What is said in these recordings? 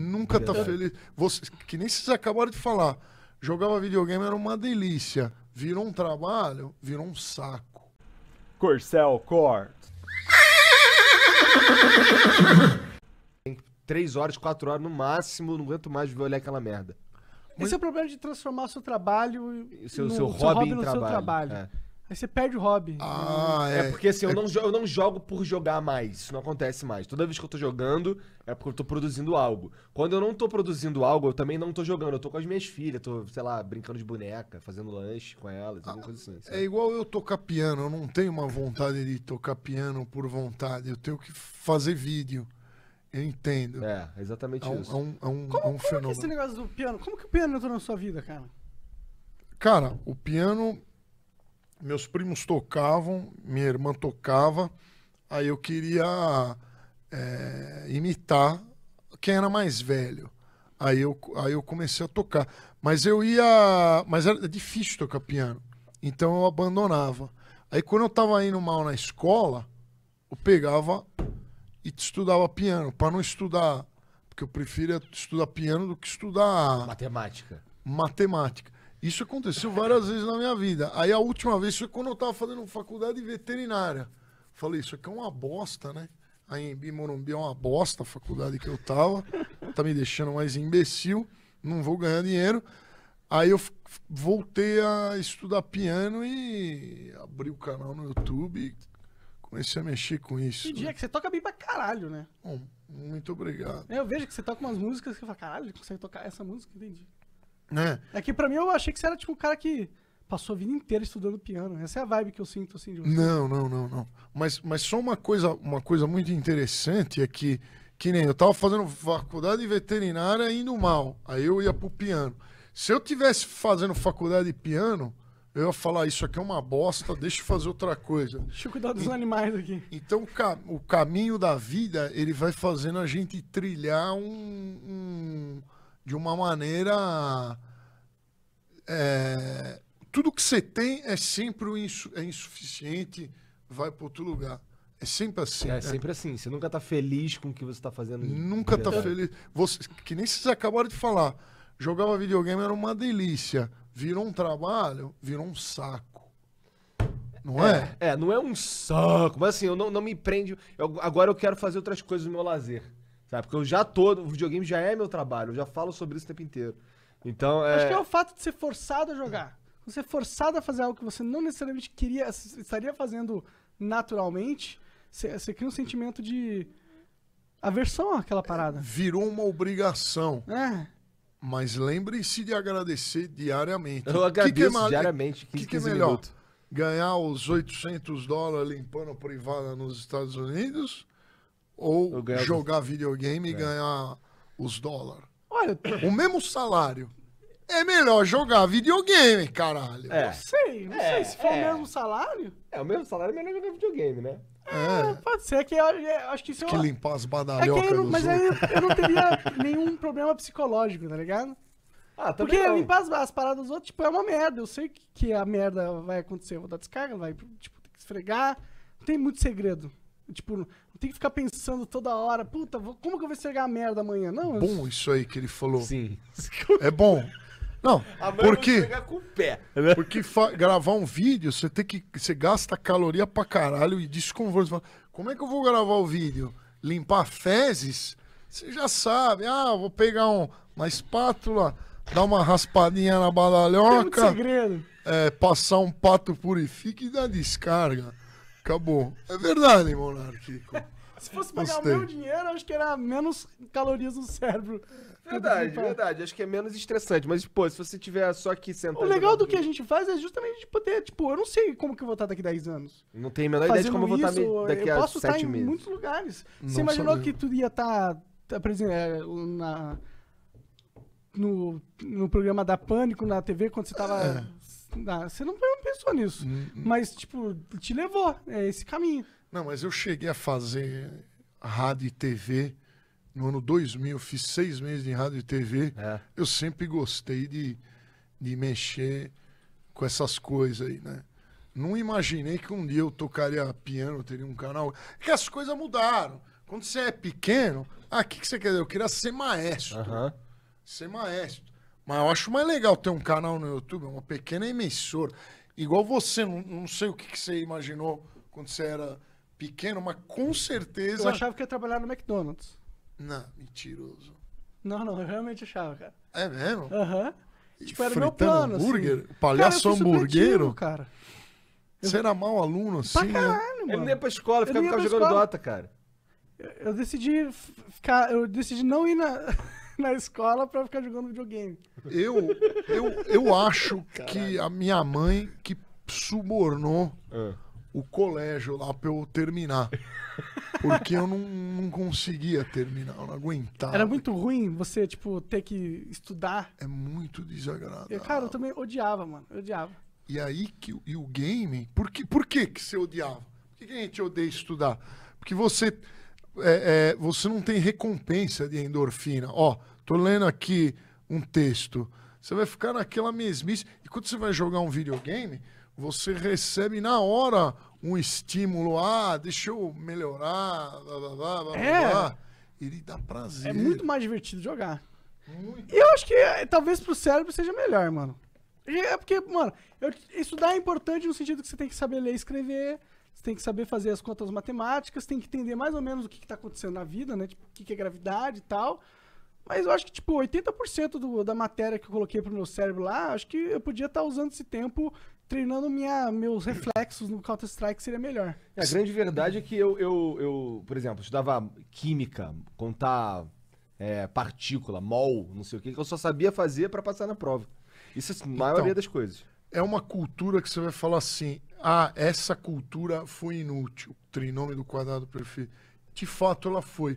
Nunca tá feliz. Você, que nem vocês acabaram de falar. Jogava videogame era uma delícia. Virou um trabalho, virou um saco. Corcel corta Tem três horas, quatro horas no máximo, não aguento mais ver olhar aquela merda. Esse é o problema de transformar o seu trabalho. O seu, no, seu, hobby, seu hobby em trabalho. Seu trabalho. É. Aí você perde o hobby. Ah, é. É porque assim, eu, é Não, eu não jogo por jogar mais. Isso não acontece mais. Toda vez que eu tô jogando, é porque eu tô produzindo algo. Quando eu não tô produzindo algo, eu também não tô jogando. Eu tô com as minhas filhas, tô, sei lá, brincando de boneca, fazendo lanche com elas, alguma coisa assim. sabe? É igual eu tocar piano, eu não tenho uma vontade de tocar piano por vontade, eu tenho que fazer vídeo. Eu entendo. É, exatamente É um, isso. é um- é um- Como, é um como é que é fenômeno. esse negócio do piano? Como que o piano entrou na sua vida, cara? Cara, o piano meus primos tocavam, minha irmã tocava, aí eu queria é, imitar quem era mais velho. Aí eu, aí eu comecei a tocar. Mas eu ia. Mas era difícil tocar piano. Então eu abandonava. Aí quando eu estava indo mal na escola, eu pegava e estudava piano, para não estudar. Porque eu prefiro estudar piano do que estudar. Matemática. Matemática. Isso aconteceu várias vezes na minha vida. Aí a última vez foi quando eu estava fazendo faculdade veterinária. Falei, isso aqui é uma bosta, né? A em Morumbi é uma bosta a faculdade que eu tava. Tá me deixando mais imbecil. Não vou ganhar dinheiro. Aí eu voltei a estudar piano e abri o canal no YouTube. Comecei a mexer com isso. Que dia que você toca bem pra caralho, né? Bom, muito obrigado. Eu vejo que você toca umas músicas que eu falo, caralho, consegue tocar essa música? Entendi. Né? É que pra mim eu achei que você era tipo um cara que passou a vida inteira estudando piano. Essa é a vibe que eu sinto assim de você. Não, não, não, não. Mas, mas só uma coisa, uma coisa muito interessante é que, que nem eu tava fazendo faculdade veterinária indo mal. Aí eu ia pro piano. Se eu tivesse fazendo faculdade de piano, eu ia falar, isso aqui é uma bosta, deixa eu fazer outra coisa. Deixa eu cuidar dos e, animais aqui. Então, o, caminho da vida, ele vai fazendo a gente trilhar um, um de uma maneira. É, tudo que você tem é sempre insu, é insuficiente, vai para outro lugar. É sempre assim. É, é, sempre assim. Você nunca tá feliz com o que você está fazendo. Nunca tá feliz. Você, que nem vocês acabaram de falar. Jogava videogame era uma delícia. Virou um trabalho, virou um saco. Não é? É, é não é um saco. Mas assim, eu não, não me prendo. Eu, agora eu quero fazer outras coisas no meu lazer. Sabe? Porque eu já tô. O videogame já é meu trabalho, eu já falo sobre isso o tempo inteiro. Então é. Acho que é o fato de ser forçado a jogar. Você é forçado a fazer algo que você não necessariamente queria, estaria fazendo naturalmente, você, você cria um sentimento de aversão àquela parada. virou uma obrigação. É. Mas lembre-se de agradecer diariamente. Eu agradeço que que é diariamente. O que, que é melhor? Minutos. Ganhar os 800 dólares limpando a privada nos Estados Unidos ou ganho... jogar videogame e é. ganhar os dólares. Olha, o mesmo salário. É melhor jogar videogame, caralho. É. Não sei, não é, sei. Se for é. o mesmo salário. É, o mesmo salário é melhor jogar videogame, né? É, é. pode ser. É que eu, é, acho que isso Tem é que limpar as badalhocas. É que eu, mas aí eu não teria nenhum problema psicológico, tá ligado? Ah, Porque não. limpar as, as, paradas dos outros, tipo, é uma merda. Eu sei que, que a merda vai acontecer. Eu vou dar descarga, vai, tipo, ter que esfregar. Não tem muito segredo. Tipo, não tem que ficar pensando toda hora, puta, como que eu vou estragar a merda amanhã? Não, eu... bom isso aí que ele falou. Sim. É bom. Não, porque com o pé. Porque gravar um vídeo, você tem que você gasta caloria pra caralho e desconforto. Como é que eu vou gravar o vídeo? Limpar fezes? Você já sabe. Ah, vou pegar um, uma espátula, dar uma raspadinha na badalhoca. Tem segredo. É, passar um pato purifique e dar descarga. Acabou. É verdade, monarquico Se fosse pagar Gostei. o meu dinheiro, acho que era menos calorias no cérebro. Verdade, verdade. Acho que é menos estressante. Mas, pô, se você tiver só aqui sentado. O legal do que a gente faz é justamente de poder, tipo, eu não sei como que eu vou estar daqui 10 anos. Não tem a menor ideia de como eu vou estar daqui a 7 meses. Eu posso estar em meses. muitos lugares. Não você imaginou que tu ia tá, tá estar, é, na, no, no programa da Pânico na TV quando você tava. É ah, você não pensou nisso. Hum, hum, mas, tipo, te levou. É esse caminho. Não, mas eu cheguei a fazer rádio e TV no ano 2000. Fiz seis meses de rádio e TV. É. Eu sempre gostei de, de mexer com essas coisas aí, né? Não imaginei que um dia eu tocaria piano, teria um canal. É que as coisas mudaram. Quando você é pequeno, ah, o que, que você quer dizer? Eu queria ser maestro. Uhum. Ser maestro. Mas eu acho mais legal ter um canal no YouTube, uma pequena emissora. Igual você, não, não sei o que, que você imaginou quando você era pequeno, mas com certeza. Eu achava que ia trabalhar no McDonald's. Não, mentiroso. Não, não, eu realmente achava, cara. É mesmo? Aham. Tipo, era meu fritando plano. Assim. hambúrguer? assim. Palhaço Cara, eu cara. Você era mau aluno assim, Pra né? caralho, Ele mano. nem ia pra escola, ficava, não ficava pra jogando escola. Dota, cara. Eu- Eu decidi ficar. Eu decidi não ir na, na escola pra ficar jogando videogame. Eu, eu, eu acho Caralho. que a minha mãe que subornou é. o colégio lá pra eu terminar. Porque eu não, não conseguia terminar, eu não aguentava. Era muito ruim você, tipo, ter que estudar. É muito desagradável. Eu, cara, eu também odiava, mano. Eu odiava. E aí que e o game. Por que, por que, que você odiava? Por que, que a gente odeia estudar? Porque você. É, é, você não tem recompensa de endorfina. Ó, tô lendo aqui um texto. Você vai ficar naquela mesmice. E quando você vai jogar um videogame, você recebe na hora um estímulo. Ah, deixa eu melhorar. Blá, blá, blá, é. blá. Ele dá prazer. É muito mais divertido jogar. Muito. E eu acho que é, talvez pro cérebro seja melhor, mano. É porque, mano, eu, estudar é importante no sentido que você tem que saber ler e escrever, você tem que saber fazer as contas matemáticas, tem que entender mais ou menos o que, está acontecendo na vida, né? Tipo, o que, que é gravidade e tal. Mas eu acho que, tipo, 80% do, da matéria que eu coloquei pro meu cérebro lá, acho que eu podia estar tá usando esse tempo treinando minha, meus reflexos no Counter-Strike seria melhor. É, a grande verdade é que eu, eu, eu por exemplo, estudava química, contar é, partícula, mol, não sei o que, que eu só sabia fazer para passar na prova. Isso é a maioria então, das coisas. É uma cultura que você vai falar assim: ah, essa cultura foi inútil. Trinômio do quadrado perfeito. De fato, ela foi.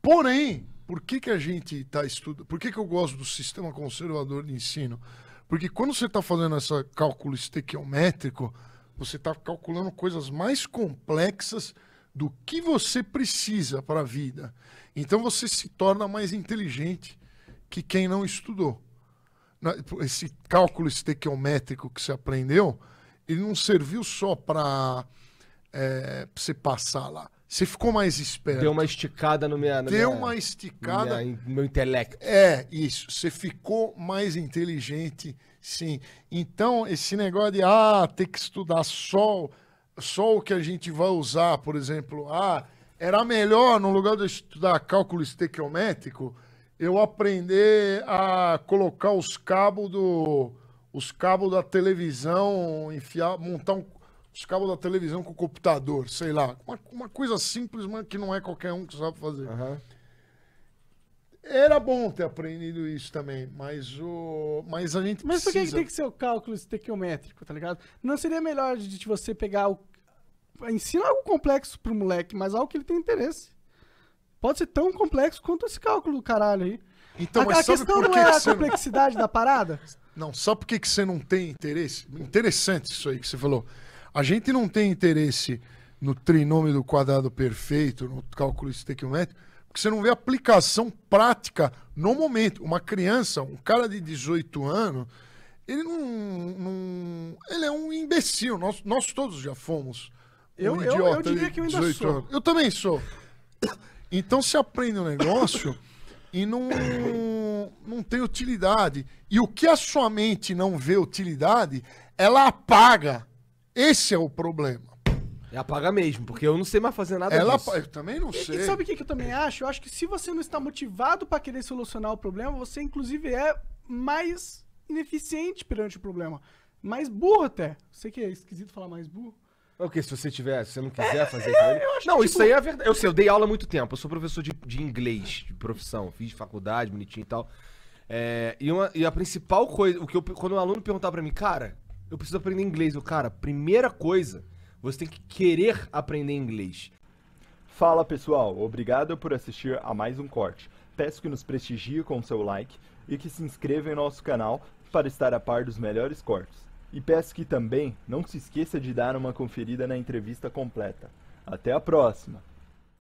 Porém, por que, que a gente está estudando? Por que, que eu gosto do sistema conservador de ensino? Porque quando você está fazendo esse cálculo estequiométrico, você está calculando coisas mais complexas do que você precisa para a vida. Então você se torna mais inteligente que quem não estudou. Esse cálculo estequiométrico que você aprendeu, ele não serviu só para é, eh, você passar lá. Você ficou mais esperto. Deu uma esticada no meu No Deu minha, uma esticada. No, no meu intelecto. É, isso. Você ficou mais inteligente, sim. Então, esse negócio de, ah, ter que estudar só, só o que a gente vai usar, por exemplo, ah, era melhor, no lugar de estudar cálculo estequiométrico, eu aprender a colocar os cabos do. Os cabos da televisão, enfiar, montar um os cabos da televisão com o computador, sei lá. Uma, uma coisa simples, mas que não é qualquer um que sabe fazer. Uhum. Era bom ter aprendido isso também, mas o. Mas a gente. Mas precisa... por que tem que ser o cálculo estequiométrico, tá ligado? Não seria melhor de você pegar o. Ensina algo complexo pro moleque, mas algo que ele tem interesse. Pode ser tão complexo quanto esse cálculo do caralho aí. Então, a, a questão não é que a complexidade da parada? Não, só por que você não tem interesse? Interessante isso aí que você falou. A gente não tem interesse no trinômio do quadrado perfeito, no cálculo estequiométrico, porque você não vê aplicação prática no momento. Uma criança, um cara de 18 anos, ele não. não ele é um imbecil. Nós, nós todos já fomos. Um eu, idiota eu, eu diria que eu ainda sou. Anos. Eu também sou. Então se aprende um negócio e não, não tem utilidade. E o que a sua mente não vê utilidade, ela apaga esse é o problema. é apaga mesmo, porque eu não sei mais fazer nada Ela disso. Eu também não sei. E sabe o que, eu também acho? Eu acho que se você não está motivado para querer solucionar o problema, você inclusive é mais ineficiente perante o problema. Mais burro até. Sei que é esquisito falar mais burro. É o que? Se você tiver, se você não é, quiser fazer é, Não, que, isso tipo... aí é verdade. Eu sei, eu dei aula há muito tempo. Eu sou professor de, de inglês, de profissão. Fiz faculdade, bonitinho e tal. É, e, uma, e a principal coisa, o que eu, quando o um aluno perguntar para mim, cara, eu preciso aprender inglês. Eu, cara, primeira coisa, você tem que querer aprender inglês. Fala pessoal, obrigado por assistir a mais um corte. Peço que nos prestigie com seu like e que se inscreva em nosso canal para estar a par dos melhores cortes. E peço que também não se esqueça de dar uma conferida na entrevista completa. Até a próxima!